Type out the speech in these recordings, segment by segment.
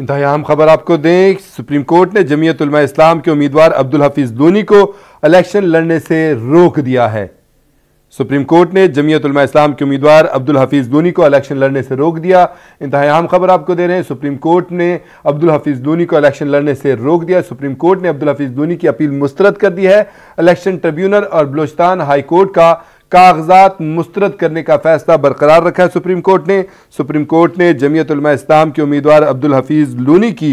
इंतहा अहम खबर आपको दें सुप्रीम कोर्ट ने जमीयत उलमा इस्लाम के उम्मीदवार अब्दुल हफीज़ लोनी को इलेक्शन लड़ने से रोक दिया है सुप्रीम कोर्ट ने जमीयत उलमा इस्लाम के उम्मीदवार अब्दुल हफीज़ लोनी को इलेक्शन लड़ने से रोक दिया इंतहा अहम खबर आपको दे रहे हैं सुप्रीम कोर्ट ने अब्दुल हफीज़ लोनी को इलेक्शन लड़ने से रोक दिया सुप्रीम कोर्ट ने अब्दुल हफीज़ लोनी की अपील मुस्तरद कर दी है इलेक्शन ट्रिब्यूनल और बलोचिस्तान हाईकोर्ट का कागजात मुस्तरद करने का फैसला बरकरार रखा है सुप्रीम कोर्ट ने सुप्रीम कोर्ट ने उलमा इस्लाम के उम्मीदवार अब्दुल हफीज़ लूनी की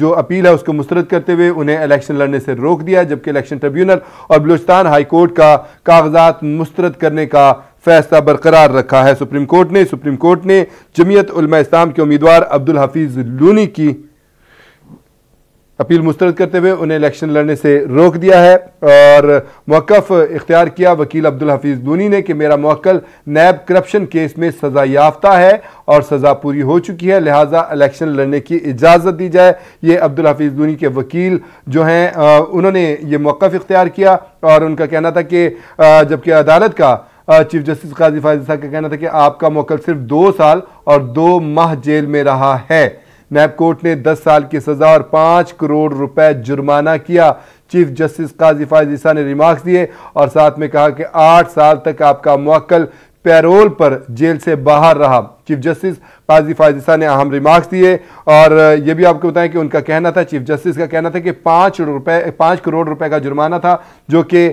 जो अपील है उसको मुस्तरद करते हुए उन्हें इलेक्शन लड़ने से रोक दिया जबकि इलेक्शन ट्रिब्यूनल और बलूचिस्तान हाई कोर्ट का कागजात मुस्तरद करने का फैसला बरकरार रखा है सुप्रीम कोर्ट ने सुप्रीम कोर्ट ने जमीयत उलमा इस्लाम के उम्मीदवार अब्दुल हफीज़ लूनी की अपील मुस्तरद करते हुए उन्हें इलेक्शन लड़ने से रोक दिया है और मौक़ इख्तियार किया वकील अब्दुल हफीज़ दूनी ने कि मेरा मौकल नैब करप्शन केस में सज़ा याफ्ता है और सज़ा पूरी हो चुकी है लिहाजा इलेक्शन लड़ने की इजाज़त दी जाए ये अब्दुल हफीज़ दूनी के वकील जो हैं उन्होंने ये मौकफ़ इख्तियार किया और उनका कहना था कि जबकि अदालत का चीफ जस्टिस काजी साहब का कहना था कि आपका मौकल सिर्फ दो साल और दो माह जेल में रहा है नैब कोर्ट ने 10 साल की सजा और 5 करोड़ रुपए जुर्माना किया चीफ जस्टिस काजी फायदीसा ने रिमार्क्स दिए और साथ में कहा कि 8 साल तक आपका मुक्ल पैरोल पर जेल से बाहर रहा चीफ जस्टिस काजी फायदिसा ने अहम रिमार्क्स दिए और ये भी आपको बताएं कि उनका कहना था चीफ जस्टिस का कहना था कि पाँच रुपए पाँच करोड़ रुपए का जुर्माना था जो कि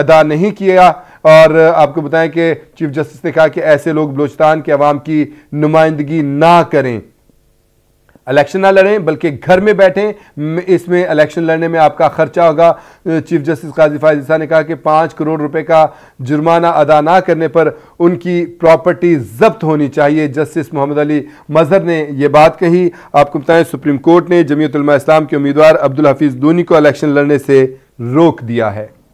अदा नहीं किया और आपको बताएं कि चीफ जस्टिस ने कहा कि ऐसे लोग बलोचिस्तान के अवाम की नुमाइंदगी ना करें इलेक्शन ना लड़ें बल्कि घर में बैठें इसमें इलेक्शन लड़ने में आपका ख़र्चा होगा चीफ जस्टिस काजी फायसा ने कहा कि पाँच करोड़ रुपए का जुर्माना अदा ना करने पर उनकी प्रॉपर्टी जब्त होनी चाहिए जस्टिस मोहम्मद अली मजहर ने यह बात कही आपको बताएं सुप्रीम कोर्ट ने जमीयतलमा इस्लाम के उम्मीदवार अब्दुल हफीज़ दूनी को इलेक्शन लड़ने से रोक दिया है